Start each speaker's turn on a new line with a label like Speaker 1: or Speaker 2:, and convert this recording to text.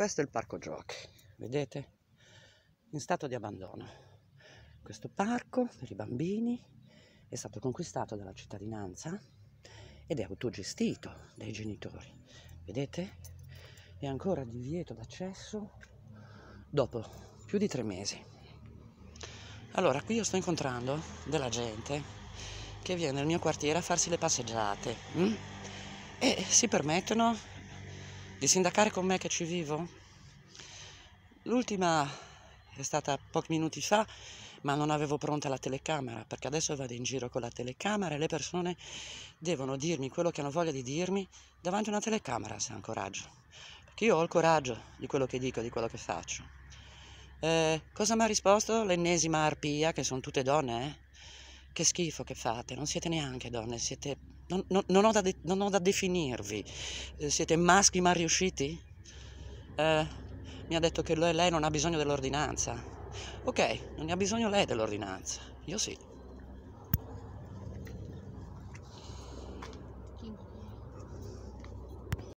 Speaker 1: Questo è il parco giochi, vedete? In stato di abbandono. Questo parco per i bambini è stato conquistato dalla cittadinanza ed è autogestito dai genitori. Vedete? È ancora divieto d'accesso dopo più di tre mesi. Allora, qui io sto incontrando della gente che viene nel mio quartiere a farsi le passeggiate hm? e si permettono di sindacare con me che ci vivo? L'ultima è stata pochi minuti fa, ma non avevo pronta la telecamera, perché adesso vado in giro con la telecamera e le persone devono dirmi quello che hanno voglia di dirmi davanti a una telecamera, se hanno coraggio. Perché io ho il coraggio di quello che dico, di quello che faccio. Eh, cosa mi ha risposto l'ennesima arpia, che sono tutte donne, eh? che schifo che fate, non siete neanche donne, siete, non, non, non, ho, da de, non ho, da definirvi, eh, siete maschi mal riusciti? Eh, mi ha detto che lei non ha bisogno dell'ordinanza. Ok, non ne ha bisogno lei dell'ordinanza, io sì.